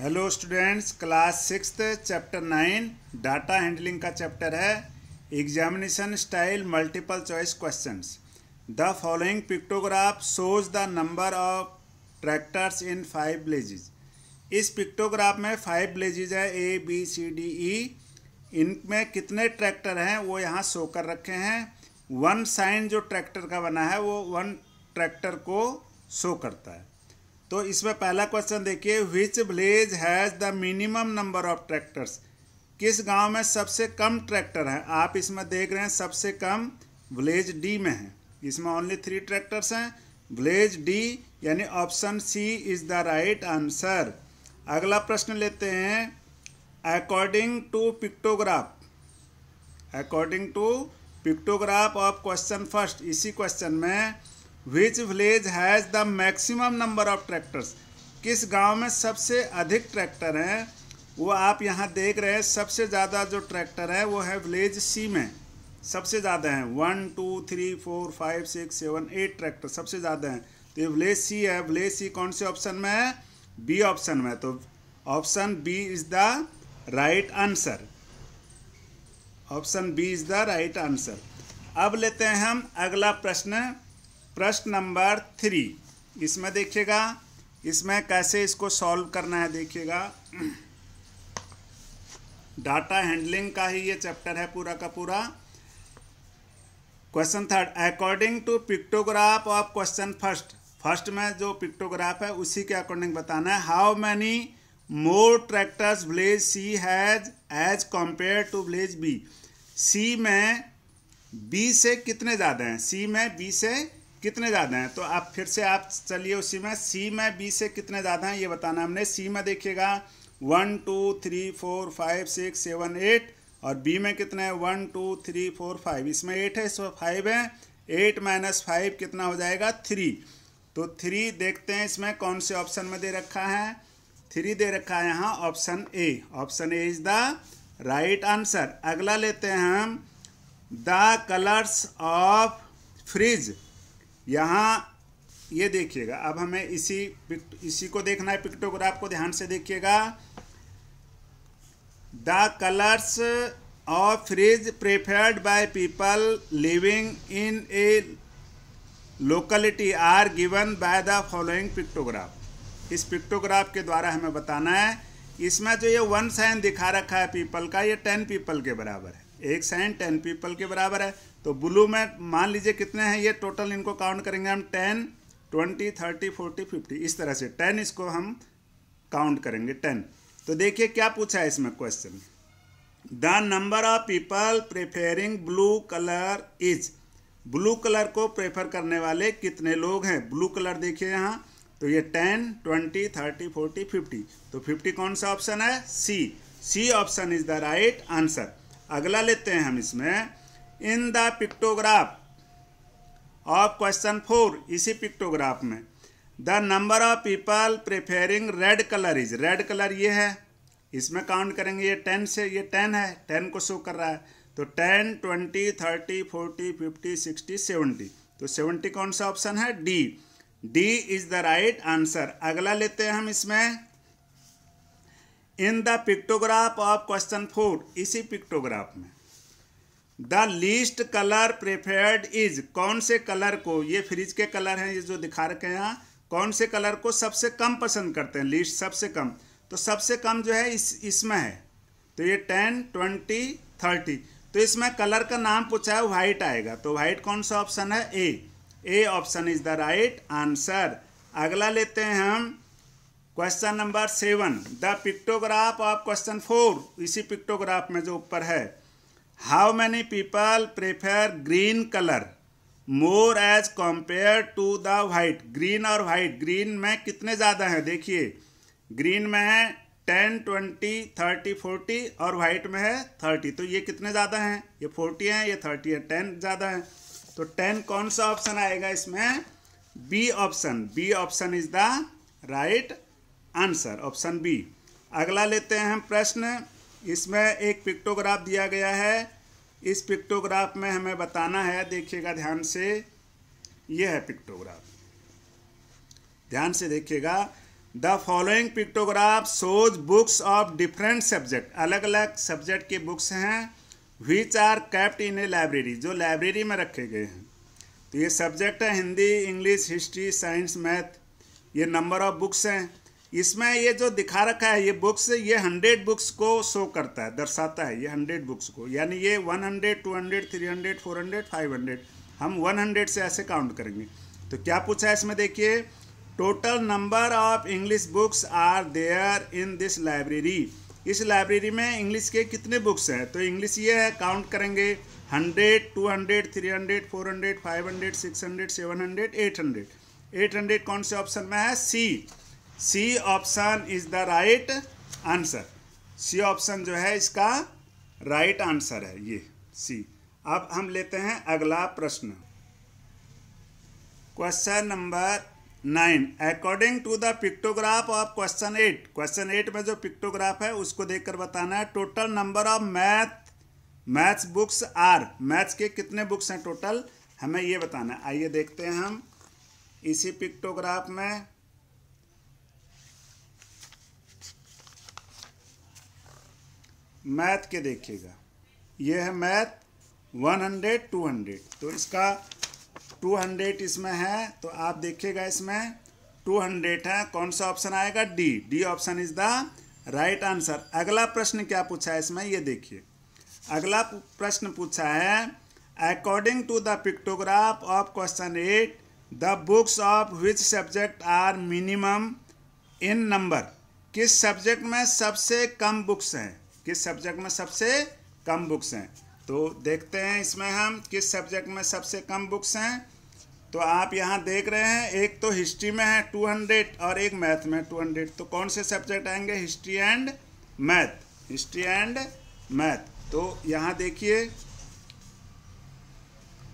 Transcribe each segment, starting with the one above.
hello students class six chapter nine data handling का chapter है examination style multiple choice questions the following pictograph shows the number of tractors in five villages इस pictograph में five ब्लेजेज है A B C D E इनमें कितने tractor हैं वो यहाँ शो कर रखे हैं वन साइन जो ट्रैक्टर का बना है वो वन ट्रैक्टर को शो करता है तो इसमें पहला क्वेश्चन देखिए which village has the minimum number of tractors किस गांव में सबसे कम ट्रैक्टर हैं आप इसमें देख रहे हैं सबसे कम विलेज डी में है इसमें ओनली थ्री ट्रैक्टर्स हैं विलेज डी यानी option C is the right answer अगला प्रश्न लेते हैं according to pictograph according to pictograph of question first इसी क्वेश्चन में which village has the maximum number of tractors किस गांव में सबसे अधिक ट्रैक्टर हैं वो आप यहां देख रहे हैं सबसे ज़्यादा जो ट्रैक्टर है वो है विलेज सी में सबसे ज़्यादा हैं one two three four five six seven eight tractor सबसे ज़्यादा हैं तो ये विलेज सी है विलेज सी कौन से ऑप्शन में है बी ऑप्शन में तो option B is the right answer option B is the right answer अब लेते हैं हम अगला प्रश्न प्रश्न नंबर थ्री इसमें देखिएगा इसमें कैसे इसको सॉल्व करना है देखिएगा डाटा हैंडलिंग का ही ये चैप्टर है पूरा का पूरा question third according to pictograph of question first first में जो पिक्टोग्राफ है उसी के अकॉर्डिंग बताना है how many more tractors village C has as compare to village B C में बी से कितने ज़्यादा हैं सी में बी से कितने ज़्यादा हैं तो आप फिर से आप चलिए उसी में सी में बी से कितने ज़्यादा हैं ये बताना हमने सी में देखिएगा one two three four five six seven eight और बी में कितने हैं one two three four five इसमें एट है इसमें फाइव है एट माइनस फाइव कितना हो जाएगा थ्री तो थ्री देखते हैं इसमें कौन से ऑप्शन में दे रखा है थ्री दे रखा है यहाँ option A option A is the right answer अगला लेते हैं हम द कलर्स ऑफ फ्रिज यहाँ ये देखिएगा अब हमें इसी इसी को देखना है पिक्टोग्राफ को ध्यान से देखिएगा the colours of fridge preferred by people living in a locality are given by the following pictograph इस पिक्टोग्राफ के द्वारा हमें बताना है इसमें जो ये वन साइन दिखा रखा है पीपल का ये टेन पीपल के बराबर है एक साइन टेन पीपल के बराबर है तो ब्लू में मान लीजिए कितने हैं ये टोटल इनको काउंट करेंगे हम ten twenty thirty forty fifty इस तरह से टेन इसको हम काउंट करेंगे टेन तो देखिए क्या पूछा है इसमें question the number of people preferring blue colour is blue colour को प्रेफर करने वाले कितने लोग हैं ब्लू कलर देखिए यहाँ तो ये ten twenty thirty forty fifty तो फिफ्टी कौन सा ऑप्शन है C C option is the right answer अगला लेते हैं हम इसमें in the pictograph of question four इसी पिक्टोग्राफ में the number of people preferring red colour is red colour ये है इसमें काउंट करेंगे ये टेन से ये टेन है टेन को शो कर रहा है तो ten twenty thirty forty fifty sixty seventy तो सेवेंटी कौन सा ऑप्शन है D D is the right answer अगला लेते हैं हम इसमें in the pictograph of question four इसी पिक्टोग्राफ में the least colour preferred is कौन से कलर को ये फ्रिज के कलर हैं ये जो दिखा रखे हैं यहाँ कौन से कलर को सबसे कम पसंद करते हैं लीस्ट सबसे कम तो सबसे कम जो है इस इसमें है तो ये टेन ट्वेंटी थर्टी तो इसमें कलर का नाम पूछा है वाइट आएगा तो वाइट कौन सा ऑप्शन है A A option is the right answer अगला लेते हैं हम question number seven the pictograph of question four इसी पिक्टोग्राफ में जो ऊपर है how many people prefer green colour more as compared to the white green और वाइट ग्रीन में कितने ज़्यादा हैं देखिए ग्रीन में है टेन ट्वेंटी थर्टी फोर्टी और वाइट में है थर्टी तो ये कितने ज़्यादा हैं ये फोर्टी हैं ये थर्टी है टेन ज़्यादा हैं तो टेन कौन सा ऑप्शन आएगा इसमें B option B option is the right answer option B अगला लेते हैं हम प्रश्न इसमें एक पिक्टोग्राफ दिया गया है इस पिक्टोग्राफ में हमें बताना है देखिएगा ध्यान से यह है पिक्टोग्राफ ध्यान से देखिएगा the following pictograph shows books of different subject अलग अलग सब्जेक्ट के बुक्स हैं which are kept in a library जो लाइब्रेरी में रखे गए हैं तो ये सब्जेक्ट है Hindi English history science math ये नंबर ऑफ बुक्स हैं इसमें ये जो दिखा रखा है ये बुक्स ये हंड्रेड बुक्स को शो करता है दर्शाता है ये हंड्रेड बुक्स को यानी ये one hundred two hundred three hundred four hundred five hundred हम वन हंड्रेड से ऐसे काउंट करेंगे तो क्या पूछा है इसमें देखिए total number of English books are there in this library इस लाइब्रेरी में इंग्लिश के कितने बुक्स हैं तो इंग्लिश ये है काउंट करेंगे hundred two hundred three hundred four hundred five hundred six hundred seven hundred eight hundred eight hundred कौन से ऑप्शन में है C C option is the right answer C option जो है इसका राइट आंसर है ये सी अब हम लेते हैं अगला प्रश्न question number nine according to the pictograph of question eight question eight में जो पिक्टोग्राफ है उसको देखकर बताना है total number of math maths books are maths के कितने बुक्स हैं टोटल हमें ये बताना है आइए देखते हैं हम इसी पिक्टोग्राफ में मैथ के देखिएगा ये है मैथ 100 200 तो इसका 200 इसमें है तो आप देखिएगा इसमें 200 है कौन सा ऑप्शन आएगा D D option is the right answer अगला प्रश्न क्या पूछा है इसमें ये देखिए अगला प्रश्न पूछा है according to the pictograph of question eight the books of which subject are minimum in number किस सब्जेक्ट में सबसे कम बुक्स हैं किस सब्जेक्ट में सबसे कम बुक्स हैं तो देखते हैं इसमें हम किस सब्जेक्ट में सबसे कम बुक्स हैं तो आप यहाँ देख रहे हैं एक तो हिस्ट्री में है टू हंड्रेड और एक मैथ में टू हंड्रेड तो कौन से सब्जेक्ट आएंगे history and math history and math तो यहाँ देखिए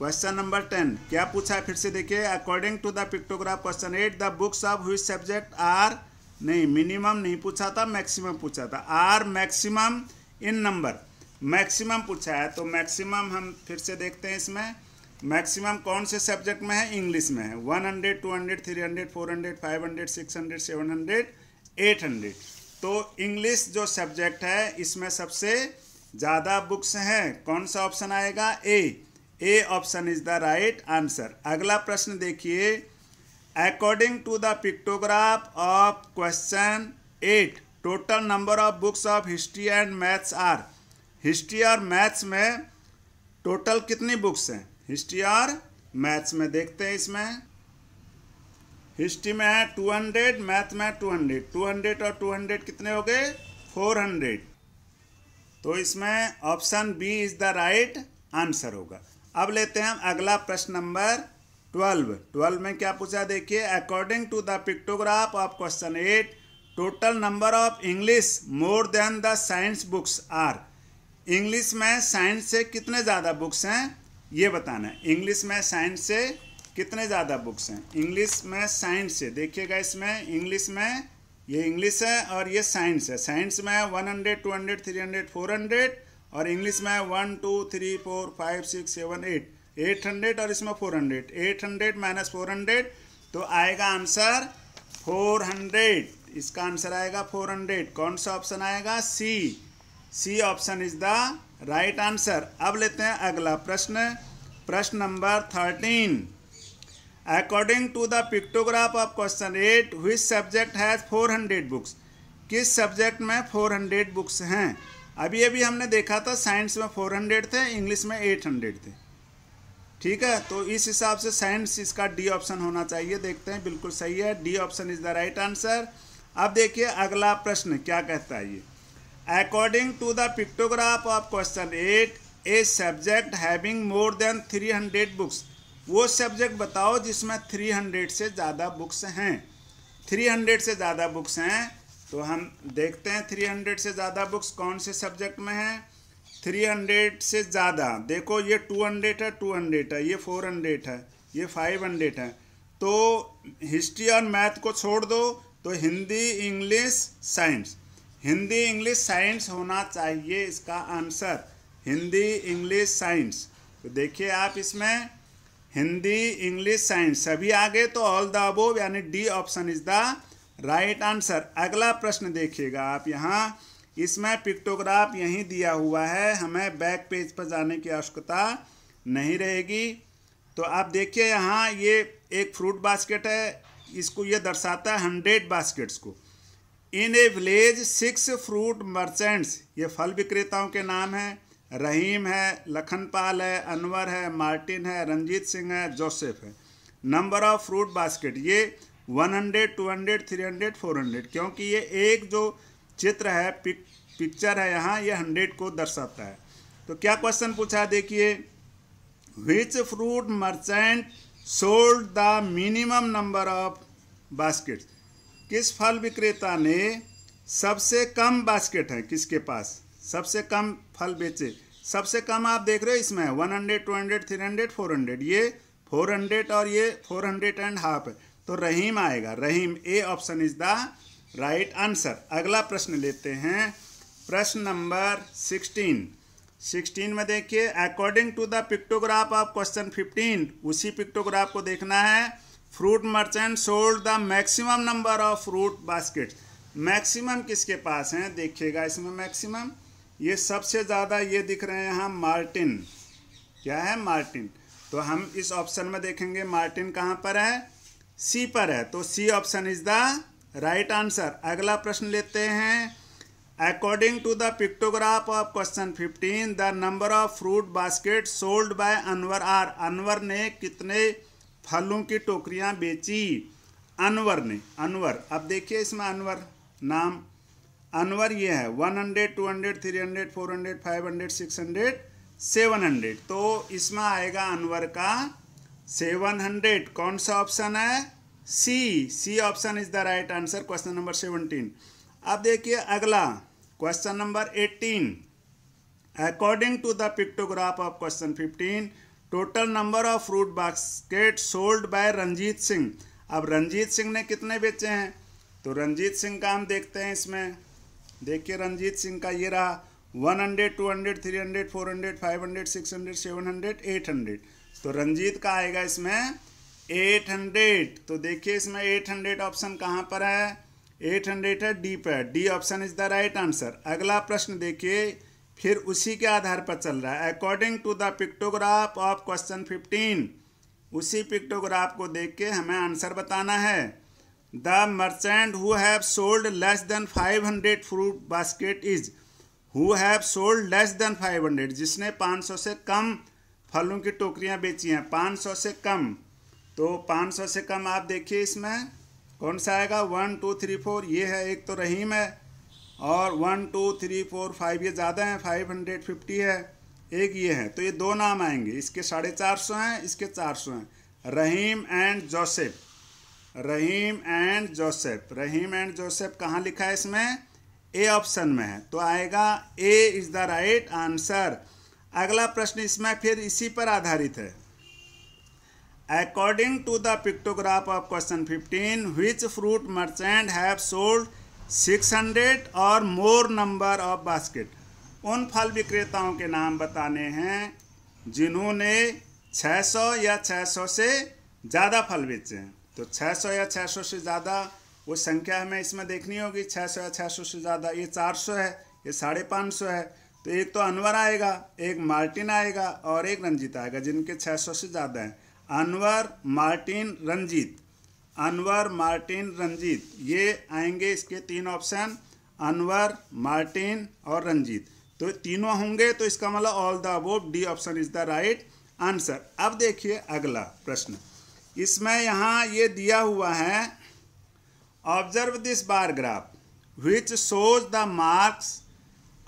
क्वेश्चन नंबर टेन क्या पूछा है फिर से देखिए according to the pictograph question eight the books of हुई सब्जेक्ट आर नहीं मिनिमम नहीं पूछा था मैक्सिमम पूछा था are maximum in number maximum पूछा है तो मैक्सिमम हम फिर से देखते हैं इसमें मैक्सिमम कौन से सब्जेक्ट में है इंग्लिश में है one hundred two hundred three hundred four hundred five hundred six hundred seven hundred eight hundred तो इंग्लिश जो सब्जेक्ट है इसमें सबसे ज़्यादा बुक्स हैं कौन सा ऑप्शन आएगा A A option is the right answer अगला प्रश्न देखिए According to the pictograph of question 8, total number of books of history and maths are history और मैथ्स में टोटल कितनी बुक्स हैं हिस्ट्री और मैथ्स में देखते हैं इसमें हिस्ट्री में है टू हंड्रेड मैथ में टू हंड्रेड टू हंड्रेड और टू हंड्रेड कितने हो गए फोर हंड्रेड तो इसमें option B is the right answer होगा अब लेते हैं हम अगला प्रश्न नंबर ट्वेल्व ट्वेल्व में क्या पूछा देखिए according to the pictograph of question eight total number of English more than the science books are English में साइंस से कितने ज़्यादा बुक्स हैं ये बताना है इंग्लिश में साइंस से कितने ज़्यादा बुक्स हैं इंग्लिश में साइंस से देखिएगा इसमें इंग्लिश में ये इंग्लिश है और ये साइंस है साइंस में one hundred two hundred three hundred four hundred और इंग्लिश में one two three four five six seven eight eight hundred और इसमें four hundred eight hundred minus four hundred तो आएगा आंसर फोर हंड्रेड इसका answer आएगा four hundred कौन सा ऑप्शन आएगा C C option is the right answer अब लेते हैं अगला प्रश्न प्रश्न नंबर thirteen according to the pictograph of question eight which subject has four hundred books किस सब्जेक्ट में फोर हंड्रेड बुक्स हैं अभी अभी हमने देखा था साइंस में फोर हंड्रेड थे इंग्लिश में एट हंड्रेड थे ठीक है तो इस हिसाब से साइंस इसका डी ऑप्शन होना चाहिए देखते हैं बिल्कुल सही है D option is the right answer अब देखिए अगला प्रश्न क्या कहता है ये according to the pictograph of question eight a subject having more than three hundred books वो सब्जेक्ट बताओ जिसमें थ्री हंड्रेड से ज़्यादा बुक्स हैं थ्री हंड्रेड से ज़्यादा बुक्स हैं तो हम देखते हैं थ्री हंड्रेड से ज़्यादा बुक्स कौन से सब्जेक्ट में हैं थ्री हंड्रेड से ज़्यादा देखो ये टू हंड्रेड है टू हंड्रेड है ये फोर हंड्रेड है ये फाइव हंड्रेड है तो हिस्ट्री और मैथ को छोड़ दो तो Hindi English science Hindi English science होना चाहिए इसका आंसर हिंदी इंग्लिश साइंस तो देखिए आप इसमें हिंदी इंग्लिश साइंस सभी आगे तो ऑल द अबोव यानी D option is the right answer अगला प्रश्न देखिएगा आप यहाँ इसमें पिक्टोग्राफ यहीं दिया हुआ है हमें बैक पेज पर जाने की आवश्यकता नहीं रहेगी तो आप देखिए यहाँ ये एक फ्रूट बास्केट है इसको ये दर्शाता है हंड्रेड बास्केट्स को in a village six fruit merchants ये फल विक्रेताओं के नाम हैं रहीम है लखनपाल है अनवर है मार्टिन है रंजीत सिंह है जोसेफ है नंबर ऑफ फ्रूट बास्केट ये 100, 200, 300, 400 क्योंकि ये एक जो चित्र है पिक पिक्चर है यहाँ ये हंड्रेड को दर्शाता है तो क्या क्वेश्चन पूछा देखिए which fruit merchant sold the minimum number of basket किस फल विक्रेता ने सबसे कम बास्केट है किसके पास सबसे कम फल बेचे सबसे कम आप देख रहे हो इसमें one hundred two hundred three hundred four hundred ये फोर हंड्रेड और ये फोर हंड्रेड एंड हाफ है तो रहीम आएगा Rahim A option is the right answer अगला प्रश्न लेते हैं प्रश्न नंबर सिक्सटीन सिक्सटीन में देखिए according to the pictograph of question fifteen उसी पिक्टोग्राफ को देखना है fruit merchant sold the maximum number of fruit basket maximum किसके पास हैं देखिएगा इसमें मैक्सिमम ये सबसे ज़्यादा ये दिख रहे हैं हम मार्टिन क्या है मार्टिन तो हम इस ऑप्शन में देखेंगे मार्टिन कहाँ पर है सी पर है तो C option is the right answer अगला प्रश्न लेते हैं according to the pictograph of question fifteen the number of fruit basket sold by Anwar are Anwar ने कितने फलों की टोकरियाँ बेची अनवर ने अनवर अब देखिए इसमें अनवर नाम अनवर ये है one hundred two hundred three hundred four hundred five hundred six hundred seven hundred तो इसमें आएगा अनवर का सेवन हंड्रेड कौन सा ऑप्शन है C C option is the right answer question number seventeen अब देखिए अगला question number eighteen according to the pictograph of question 15 total number of fruit basket sold by Ranjit Singh अब रंजीत सिंह ने कितने बेचे हैं तो रंजीत सिंह का हम देखते हैं इसमें देखिए रंजीत सिंह का ये रहा one hundred two hundred three hundred four hundred five hundred six hundred seven hundred eight hundred तो रंजीत का आएगा इसमें एट हंड्रेड तो देखिए इसमें एट हंड्रेड ऑप्शन कहाँ पर है एट हंड्रेड है डी पर D option is the right answer अगला प्रश्न देखिए फिर उसी के आधार पर चल रहा है according to the pictograph of question fifteen उसी पिक्टोग्राफ को देख के हमें आंसर बताना है the merchant who have sold less than five hundred fruit basket is who have sold less than five hundred जिसने पाँच सौ से कम फलों की टोकरियाँ बेची हैं पाँच सौ से कम तो पाँच सौ से कम आप देखिए इसमें कौन सा आएगा वन टू थ्री फोर ये है एक तो रहीम है और one two three four five ये ज़्यादा हैं फाइव हंड्रेड फिफ्टी है एक ये है तो ये दो नाम आएंगे इसके साढ़े चार सौ हैं इसके चार सौ हैं Rahim and Joseph Rahim and Joseph Rahim and Joseph कहाँ लिखा है इसमें ए ऑप्शन में है तो आएगा A is the right answer अगला प्रश्न इसमें फिर इसी पर आधारित है According to the pictograph of question 15, which fruit merchant have sold 600 और मोर नंबर ऑफ बास्केट उन फल विक्रेताओं के नाम बताने हैं जिन्होंने 600 या 600 से ज़्यादा फल बेचे हैं तो 600 या 600 से ज़्यादा वो संख्या हमें इसमें देखनी होगी 600 या 600 से ज़्यादा ये 400 है ये साढ़े पाँच सौ है तो एक तो अनवर आएगा एक मार्टिन आएगा और एक रंजीत आएगा जिनके 600 से ज़्यादा हैं अनवर मार्टिन रंजीत अनवर मार्टिन रंजीत ये आएंगे इसके तीन ऑप्शन अनवर मार्टिन और रंजीत तो तीनों होंगे तो इसका मतलब all the above D option is the right answer अब देखिए अगला प्रश्न इसमें यहाँ ये दिया हुआ है observe this bar graph which shows the marks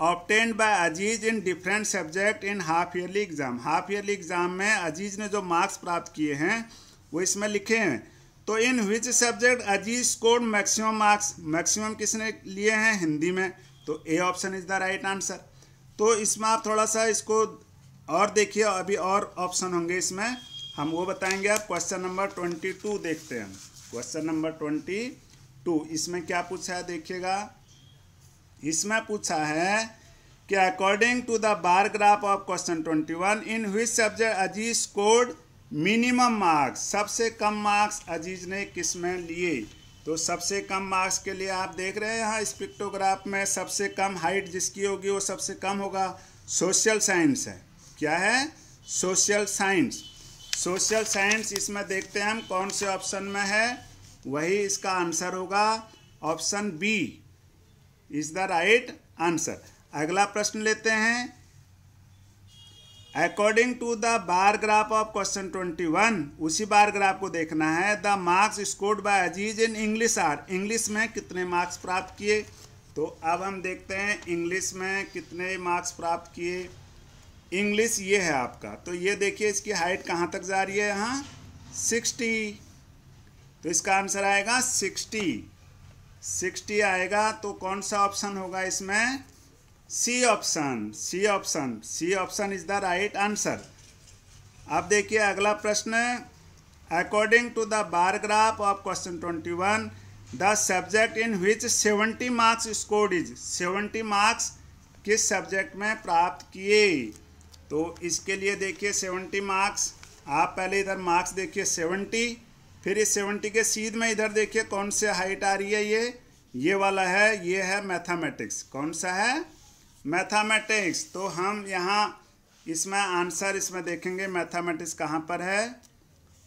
obtained by Aziz in different subject in half yearly exam half yearly exam में अजीज ने जो मार्क्स प्राप्त किए हैं वो इसमें लिखे हैं तो in which subject Aziz score maximum marks maximum किसने लिए हैं हिंदी में तो A option is the right answer तो इसमें आप थोड़ा सा इसको और देखिए अभी और ऑप्शन होंगे इसमें हम वो बताएंगे आप क्वेश्चन नंबर ट्वेंटी टू देखते हैं क्वेश्चन नंबर ट्वेंटी टू इसमें क्या पूछा है देखिएगा इसमें पूछा है कि according to the bar graph of question twenty one in which subject Aziz scored minimum marks सबसे कम मार्क्स अजीज ने किस में लिए तो सबसे कम मार्क्स के लिए आप देख रहे हैं यहाँ स्पिक्टोग्राफ में सबसे कम हाइट जिसकी होगी वो सबसे कम होगा सोशल साइंस है क्या है सोशल साइंस सोशल साइंस इसमें देखते हैं हम कौन से ऑप्शन में है वही इसका आंसर होगा option B is the right answer अगला प्रश्न लेते हैं according to the bar graph of question twenty one उसी बार ग्राफ को देखना है the marks scored by Aziz in English are English में कितने मार्क्स प्राप्त किए तो अब हम देखते हैं इंग्लिश में कितने मार्क्स प्राप्त किए इंग्लिश ये है आपका तो ये देखिए इसकी हाइट कहाँ तक जा रही है यहाँ सिक्सटी तो इसका आंसर आएगा सिक्सटी सिक्सटी आएगा तो कौन सा ऑप्शन होगा इसमें C option C option C option is the right answer अब देखिए अगला प्रश्न according to the bar graph of question twenty one the subject in which seventy marks scored is seventy marks किस सब्जेक्ट में प्राप्त किए तो इसके लिए देखिए सेवेंटी मार्क्स आप पहले इधर मार्क्स देखिए सेवेंटी फिर इस सेवेंटी के सीध में इधर देखिए कौन से हाइट आ रही है ये ये वाला है ये है मैथामेटिक्स कौन सा है मैथामेटिक्स तो हम यहाँ इसमें आंसर इसमें देखेंगे मैथामेटिक्स कहाँ पर है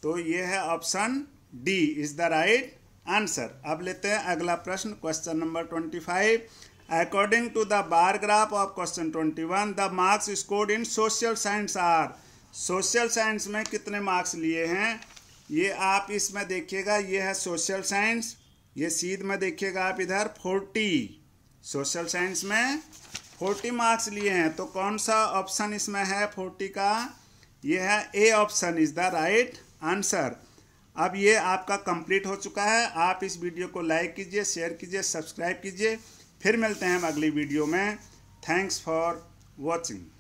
तो ये है option D is the right answer अब लेते हैं अगला प्रश्न question number twenty five according to the bar graph of question twenty one the marks scored in social science are social science में कितने मार्क्स लिए हैं ये आप इसमें देखिएगा ये है सोशल साइंस ये सीध में देखिएगा आप इधर फोर्टी सोशल साइंस में फोर्टी मार्क्स लिए हैं तो कौन सा ऑप्शन इसमें है फोर्टी का ये है A option is the right answer अब ये आपका कंप्लीट हो चुका है आप इस वीडियो को लाइक कीजिए शेयर कीजिए सब्सक्राइब कीजिए फिर मिलते हैं हम अगली वीडियो में थैंक्स फॉर वॉचिंग